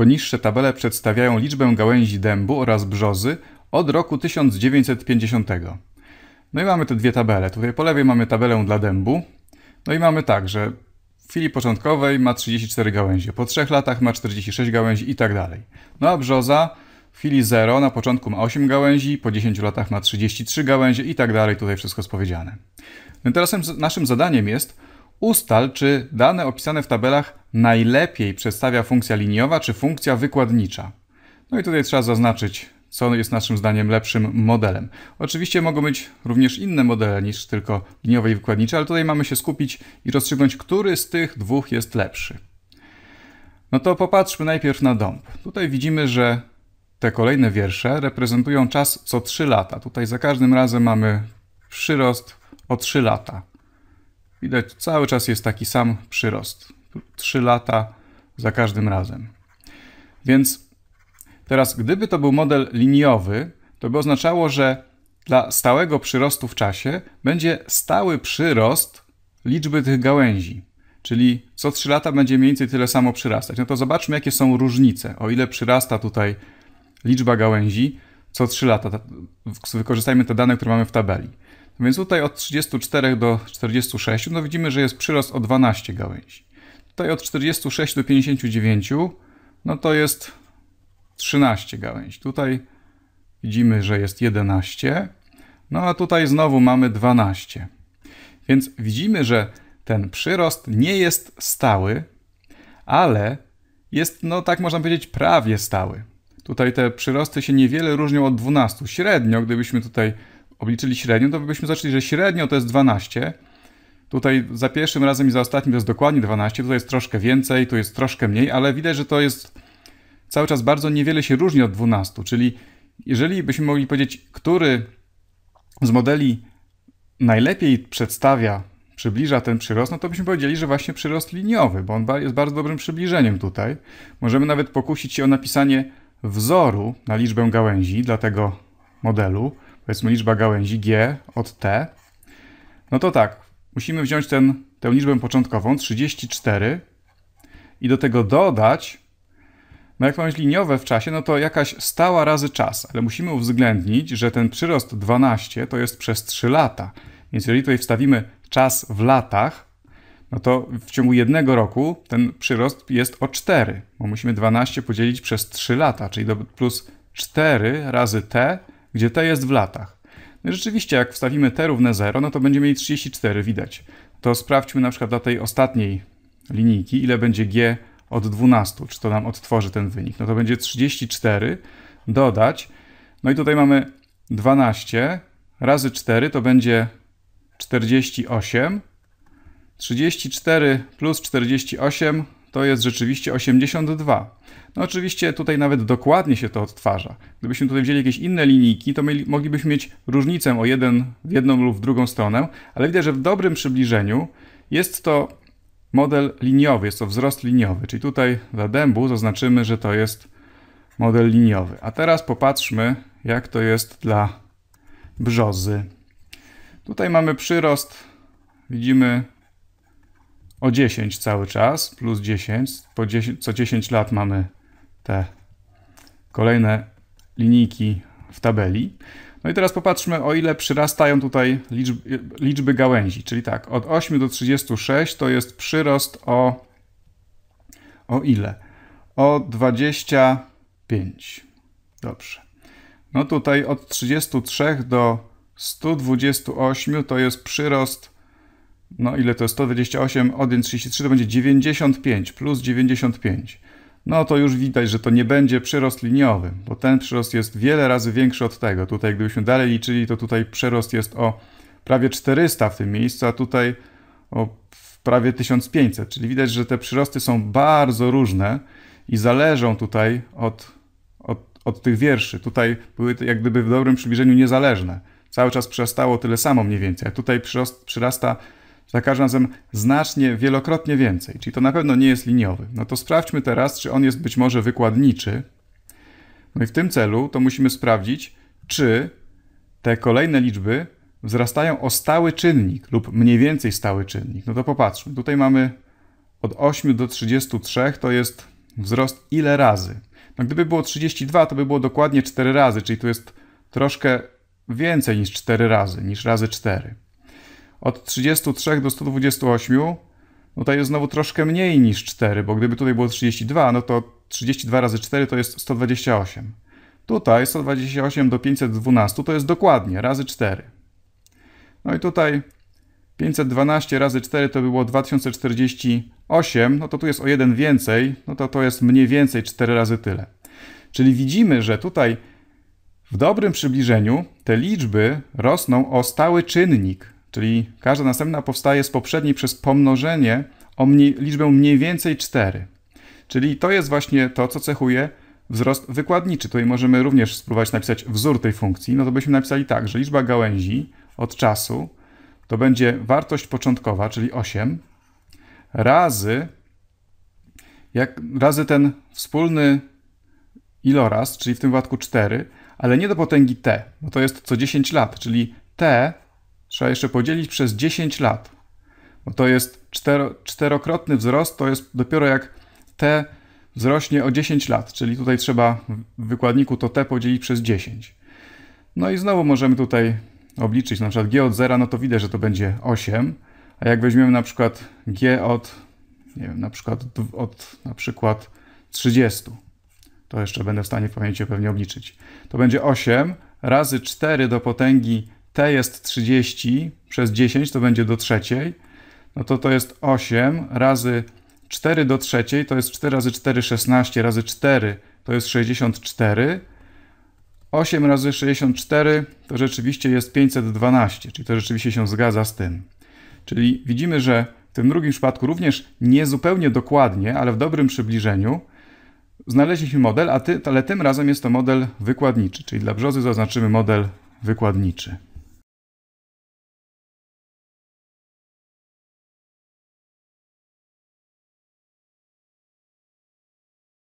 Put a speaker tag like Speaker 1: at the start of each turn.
Speaker 1: Poniższe tabele przedstawiają liczbę gałęzi dębu oraz brzozy od roku 1950. No i mamy te dwie tabele. Tutaj po lewej mamy tabelę dla dębu. No i mamy tak, że w chwili początkowej ma 34 gałęzie, po 3 latach ma 46 gałęzi i tak dalej. No a brzoza w chwili 0 na początku ma 8 gałęzi, po 10 latach ma 33 gałęzie i tak dalej. Tutaj wszystko spowiedziane. No teraz naszym zadaniem jest Ustal, czy dane opisane w tabelach najlepiej przedstawia funkcja liniowa czy funkcja wykładnicza. No i tutaj trzeba zaznaczyć, co jest naszym zdaniem lepszym modelem. Oczywiście mogą być również inne modele niż tylko liniowe i wykładnicze, ale tutaj mamy się skupić i rozstrzygnąć, który z tych dwóch jest lepszy. No to popatrzmy najpierw na dąb. Tutaj widzimy, że te kolejne wiersze reprezentują czas co 3 lata. Tutaj za każdym razem mamy przyrost o 3 lata. Widać, cały czas jest taki sam przyrost. 3 lata za każdym razem. Więc teraz, gdyby to był model liniowy, to by oznaczało, że dla stałego przyrostu w czasie będzie stały przyrost liczby tych gałęzi. Czyli co 3 lata będzie mniej więcej tyle samo przyrastać. No to zobaczmy, jakie są różnice. O ile przyrasta tutaj liczba gałęzi co 3 lata, wykorzystajmy te dane, które mamy w tabeli. Więc tutaj od 34 do 46 no widzimy, że jest przyrost o 12 gałęzi. Tutaj od 46 do 59 no to jest 13 gałęzi. Tutaj widzimy, że jest 11. No a tutaj znowu mamy 12. Więc widzimy, że ten przyrost nie jest stały, ale jest, no tak można powiedzieć, prawie stały. Tutaj te przyrosty się niewiele różnią od 12. Średnio, gdybyśmy tutaj obliczyli średnią, to byśmy zaczęli, że średnio to jest 12. Tutaj za pierwszym razem i za ostatnim to jest dokładnie 12, tutaj jest troszkę więcej, tu jest troszkę mniej, ale widać, że to jest cały czas bardzo niewiele się różni od 12, czyli jeżeli byśmy mogli powiedzieć, który z modeli najlepiej przedstawia, przybliża ten przyrost, no to byśmy powiedzieli, że właśnie przyrost liniowy, bo on jest bardzo dobrym przybliżeniem tutaj. Możemy nawet pokusić się o napisanie wzoru na liczbę gałęzi dla tego modelu, powiedzmy liczba gałęzi G od T, no to tak, musimy wziąć ten, tę liczbę początkową, 34 i do tego dodać, no jak mamy liniowe w czasie, no to jakaś stała razy czas, ale musimy uwzględnić, że ten przyrost 12 to jest przez 3 lata. Więc jeżeli tutaj wstawimy czas w latach, no to w ciągu jednego roku ten przyrost jest o 4, bo musimy 12 podzielić przez 3 lata, czyli do plus 4 razy t gdzie t jest w latach. No rzeczywiście, jak wstawimy t równe 0, no to będziemy mieli 34, widać. To sprawdźmy na przykład dla tej ostatniej linijki, ile będzie g od 12, czy to nam odtworzy ten wynik. No to będzie 34, dodać, no i tutaj mamy 12 razy 4 to będzie 48, 34 plus 48 to jest rzeczywiście 82. No oczywiście tutaj nawet dokładnie się to odtwarza. Gdybyśmy tutaj wzięli jakieś inne linijki, to mieli, moglibyśmy mieć różnicę o jeden w jedną lub w drugą stronę, ale widać, że w dobrym przybliżeniu jest to model liniowy, jest to wzrost liniowy, czyli tutaj dla dębu zaznaczymy, że to jest model liniowy. A teraz popatrzmy, jak to jest dla brzozy. Tutaj mamy przyrost, widzimy o 10 cały czas, plus 10. Po 10 co 10 lat mamy te kolejne linijki w tabeli. No i teraz popatrzmy, o ile przyrastają tutaj liczby, liczby gałęzi. Czyli tak, od 8 do 36 to jest przyrost o, o ile? O 25. Dobrze. No tutaj od 33 do 128 to jest przyrost no ile to jest 128, odjęć 33 to będzie 95 plus 95. No to już widać, że to nie będzie przyrost liniowy, bo ten przyrost jest wiele razy większy od tego. Tutaj gdybyśmy dalej liczyli, to tutaj przyrost jest o prawie 400 w tym miejscu, a tutaj o prawie 1500. Czyli widać, że te przyrosty są bardzo różne i zależą tutaj od, od, od tych wierszy. Tutaj były jak gdyby w dobrym przybliżeniu niezależne. Cały czas przyrastało tyle samo mniej więcej, a tutaj przyrost, przyrasta za każdym razem znacznie, wielokrotnie więcej, czyli to na pewno nie jest liniowy. No to sprawdźmy teraz, czy on jest być może wykładniczy. No i w tym celu to musimy sprawdzić, czy te kolejne liczby wzrastają o stały czynnik lub mniej więcej stały czynnik. No to popatrzmy, tutaj mamy od 8 do 33 to jest wzrost ile razy. No gdyby było 32, to by było dokładnie 4 razy, czyli tu jest troszkę więcej niż 4 razy, niż razy 4 od 33 do 128, no tutaj jest znowu troszkę mniej niż 4, bo gdyby tutaj było 32, no to 32 razy 4 to jest 128. Tutaj 128 do 512 to jest dokładnie razy 4. No i tutaj 512 razy 4 to było 2048, no to tu jest o 1 więcej, no to to jest mniej więcej 4 razy tyle. Czyli widzimy, że tutaj w dobrym przybliżeniu te liczby rosną o stały czynnik, Czyli każda następna powstaje z poprzedniej przez pomnożenie o mniej, liczbę mniej więcej 4. Czyli to jest właśnie to, co cechuje wzrost wykładniczy. Tutaj możemy również spróbować napisać wzór tej funkcji. No to byśmy napisali tak, że liczba gałęzi od czasu to będzie wartość początkowa, czyli 8, razy, jak, razy ten wspólny iloraz, czyli w tym wypadku 4, ale nie do potęgi t, bo to jest co 10 lat, czyli t trzeba jeszcze podzielić przez 10 lat, bo to jest cztero, czterokrotny wzrost, to jest dopiero jak T wzrośnie o 10 lat, czyli tutaj trzeba w wykładniku to T podzielić przez 10. No i znowu możemy tutaj obliczyć, na przykład G od 0, no to widzę, że to będzie 8, a jak weźmiemy na przykład G od, nie wiem, na przykład od na przykład 30, to jeszcze będę w stanie w pamięci pewnie obliczyć, to będzie 8 razy 4 do potęgi t jest 30 przez 10 to będzie do trzeciej, no to to jest 8 razy 4 do trzeciej to jest 4 razy 4, 16 razy 4 to jest 64. 8 razy 64 to rzeczywiście jest 512, czyli to rzeczywiście się zgadza z tym. Czyli widzimy, że w tym drugim przypadku również nie zupełnie dokładnie, ale w dobrym przybliżeniu znaleźliśmy model, ty, ale tym razem jest to model wykładniczy, czyli dla brzozy zaznaczymy model wykładniczy.